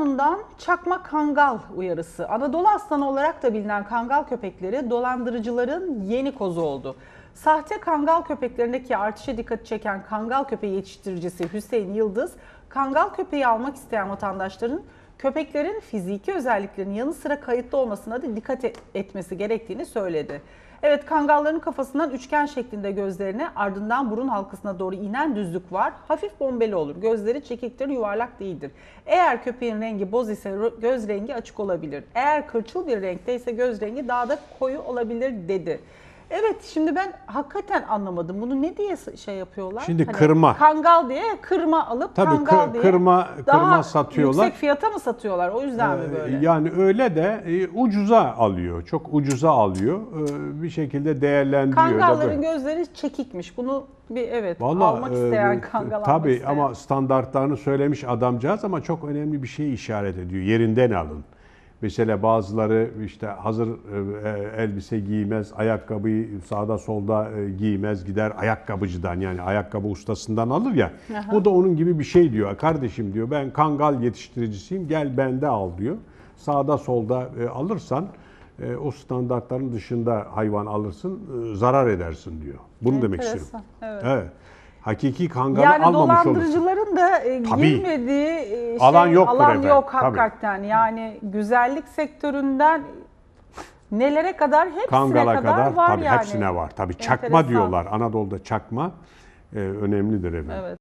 Kastamonu'dan çakma kangal uyarısı. Anadolu aslanı olarak da bilinen kangal köpekleri dolandırıcıların yeni kozu oldu. Sahte kangal köpeklerindeki artışa dikkat çeken kangal köpeği yetiştiricisi Hüseyin Yıldız, kangal köpeği almak isteyen vatandaşların köpeklerin fiziki özelliklerinin yanı sıra kayıtlı olmasına da dikkat e- etmesi gerektiğini söyledi. Evet kangalların kafasından üçgen şeklinde gözlerine ardından burun halkasına doğru inen düzlük var. Hafif bombeli olur. Gözleri çekiktir, yuvarlak değildir. Eğer köpeğin rengi boz ise göz rengi açık olabilir. Eğer kırçıl bir renkte ise göz rengi daha da koyu olabilir dedi. Evet şimdi ben hakikaten anlamadım. Bunu ne diye şey yapıyorlar? Şimdi hani kırma. Kangal diye kırma alıp Tabii kangal kı- diye kırma, daha satıyorlar. yüksek fiyata mı satıyorlar? O yüzden mi ee, böyle? Yani öyle de e, ucuza alıyor. Çok ucuza alıyor. E, bir şekilde değerlendiriyor. Kangalların da gözleri çekikmiş. Bunu bir evet Vallahi, almak e, isteyen e, kangal Tabii isteyen. ama standartlarını söylemiş adamcağız ama çok önemli bir şey işaret ediyor. Yerinden alın. Mesela bazıları işte hazır e, e, elbise giymez, ayakkabıyı sağda solda e, giymez, gider ayakkabıcıdan yani ayakkabı ustasından alır ya. Aha. O da onun gibi bir şey diyor. Kardeşim diyor ben kangal yetiştiricisiyim gel bende al diyor. Sağda solda alırsan o standartların dışında hayvan alırsın zarar edersin diyor. Bunu Enteresan. demek istiyorum. Evet. evet. Hakiki kangal yani almamış olursun. Yani dolandırıcıların da Tabii. Ee, şey, alan yoktur alan efendim. yok Tabii. hakikaten. Yani güzellik sektöründen nelere kadar hepsine Kangala kadar, kadar var tabii yani. hepsine var. Tabii çakma Enteresan. diyorlar. Anadolu'da çakma e, önemlidir efendim. Evet.